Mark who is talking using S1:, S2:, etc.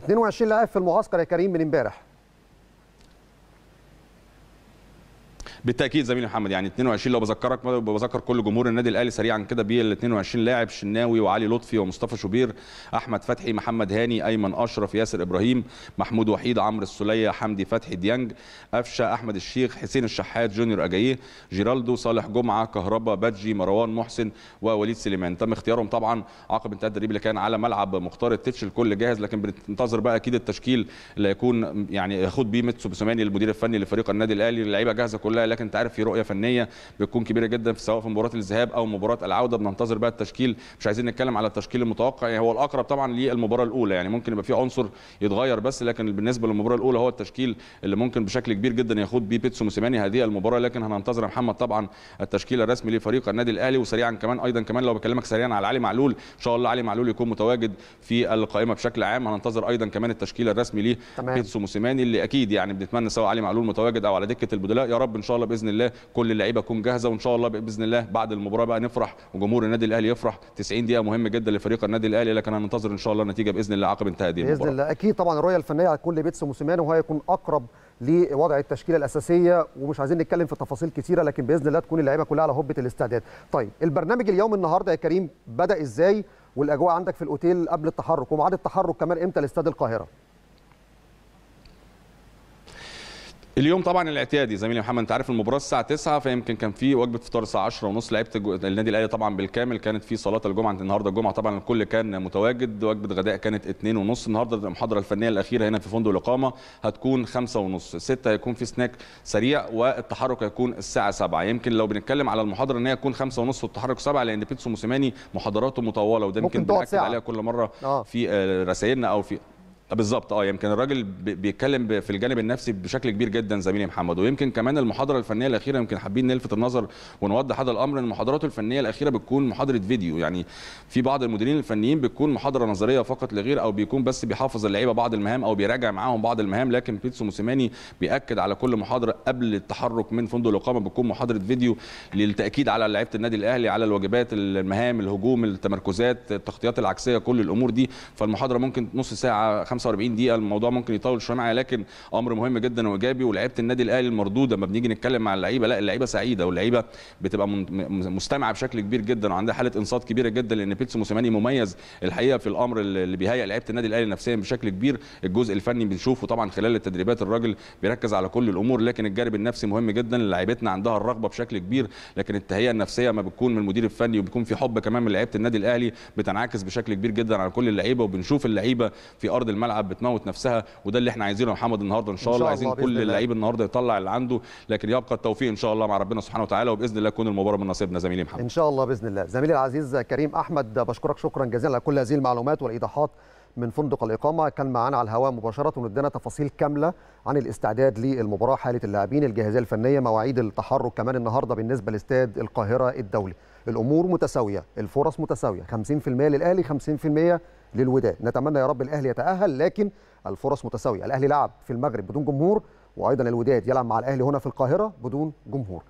S1: 22 لاعب في المعسكر يا كريم من امبارح
S2: بالتاكيد زميلي محمد يعني 22 لو بذكرك بذكر كل جمهور النادي الاهلي سريعا كده بيه ال 22 لاعب شناوي وعلي لطفي ومصطفى شوبير احمد فتحي محمد هاني ايمن اشرف ياسر ابراهيم محمود وحيد عمرو السوليه حمدي فتحي ديانج قفشه احمد الشيخ حسين الشحات جونيور اجاييه جيرالدو صالح جمعه كهربا بادجي مروان محسن ووليد سليمان تم اختيارهم طبعا عقب انتهاء التدريب اللي كان على ملعب مختار التتش الكل جاهز لكن بننتظر بقى اكيد التشكيل اللي هيكون يعني ياخد بيه ميتسو بسوماني المدير الفني لفريق النادي الاهلي اللعيبه جاهزه كلها لكن انت عارف في رؤيه فنيه بتكون كبيره جدا في سواء في مباراه الذهاب او مباراه العوده بننتظر بقى التشكيل مش عايزين نتكلم على التشكيل المتوقع يعني هو الاقرب طبعا للمباراه الاولى يعني ممكن يبقى في عنصر يتغير بس لكن بالنسبه للمباراه الاولى هو التشكيل اللي ممكن بشكل كبير جدا ياخد بيه بيتسو موسيماني هذه المباراه لكن هننتظر يا محمد طبعا التشكيل الرسمي لفريق النادي الاهلي وسريعا كمان ايضا كمان لو بكلمك سريعا على علي معلول ان شاء الله علي معلول يكون متواجد في القائمه بشكل عام هننتظر ايضا كمان التشكيل الرسمي لبيتسو موسيماني اللي اكيد يعني بنتمنى سواء علي معلول متواجد او على دكه البدلاء يا رب ان شاء الله باذن الله كل اللعيبه تكون جاهزه وان شاء الله باذن الله بعد المباراه بقى نفرح وجمهور النادي الاهلي يفرح 90 دقيقه مهمه جدا لفريق النادي الاهلي لكن هننتظر ان شاء الله النتيجه باذن الله عقب انتهاء هذه المباراه باذن
S1: الله اكيد طبعا الرؤيه الفنيه على كل بيتس موسيماني وهو اقرب لوضع التشكيله الاساسيه ومش عايزين نتكلم في تفاصيل كثيره لكن باذن الله تكون اللعيبه كلها على هبه الاستعداد طيب البرنامج اليوم النهارده يا كريم بدا ازاي والاجواء عندك في الاوتيل قبل التحرك وميعاد التحرك كمان امتى لاستاد القاهره
S2: اليوم طبعا الاعتيادي زميلي محمد انت عارف المباراه الساعه 9 فيمكن كان في وجبه فطار الساعه 10:30 لعيبه النادي الاهلي طبعا بالكامل كانت في صلاه الجمعه النهارده الجمعه طبعا الكل كان متواجد وجبه غداء كانت 2:30 النهارده المحاضره الفنيه الاخيره هنا في فندق الاقامه هتكون 5:30 6 هيكون في سناك سريع والتحرك هيكون الساعه 7 يمكن لو بنتكلم على المحاضره ان هي تكون 5:30 والتحرك 7 لان بيتسو موسيماني محاضراته مطوله وده يمكن بنأكد عليها كل مره آه. في آه، رسائلنا او في آه، بالظبط اه يمكن الراجل بيتكلم في الجانب النفسي بشكل كبير جدا زميلي محمد ويمكن كمان المحاضره الفنيه الاخيره يمكن حابين نلفت النظر ونوضح هذا الامر ان محاضراته الفنيه الاخيره بتكون محاضره فيديو يعني في بعض المديرين الفنيين بتكون محاضره نظريه فقط لغير او بيكون بس بيحافظ اللعيبه بعض المهام او بيراجع معاهم بعض المهام لكن بيتسو موسيماني بياكد على كل محاضره قبل التحرك من فندق الاقامه بتكون محاضره فيديو للتاكيد على لعيبه النادي الاهلي على الواجبات المهام الهجوم التمركزات التغطيات العكسيه كل الامور دي فالمحاضره ممكن نص ساعه 45 دقيقه الموضوع ممكن يطول شويه معايا لكن امر مهم جدا وايجابي ولاعيبه النادي الاهلي المردوده لما بنيجي نتكلم مع اللعيبه لا اللعيبه سعيده واللعيبه بتبقى مستمعه بشكل كبير جدا وعندها حاله انصات كبيره جدا لان بيتس موسيماني مميز الحقيقه في الامر اللي بيهيئ لعيبه النادي الاهلي نفسيا بشكل كبير الجزء الفني بنشوفه طبعا خلال التدريبات الراجل بيركز على كل الامور لكن الجانب النفسي مهم جدا لعيبتنا عندها الرغبه بشكل كبير لكن التهيئه النفسيه ما بتكون من المدير الفني وبيكون في حب كمان من لعيبه النادي الاهلي بتنعكس بشكل كبير جدا على كل اللعيبه وبنشوف اللعيبه في ارض الملعب الملعب بتموت نفسها وده اللي احنا عايزينه يا محمد النهارده ان شاء, إن شاء الله عايزين كل اللعيب النهارده يطلع اللي عنده لكن يبقى التوفيق ان شاء الله مع ربنا سبحانه وتعالى وباذن الله تكون المباراه من نصيبنا زميلي محمد
S1: ان شاء الله باذن الله زميلي العزيز كريم احمد بشكرك شكرا جزيلا على كل هذه المعلومات والايضاحات من فندق الإقامة كان معانا على الهواء مباشرة وادانا تفاصيل كاملة عن الاستعداد للمباراة حالة اللاعبين الجاهزية الفنية مواعيد التحرك كمان النهاردة بالنسبة لاستاد القاهرة الدولي الأمور متساوية الفرص متساوية 50% للأهلي 50% للوداد نتمنى يا رب الاهلي يتاهل لكن الفرص متساويه الاهلي لعب في المغرب بدون جمهور وايضا الوداد يلعب مع الاهلي هنا في القاهره بدون جمهور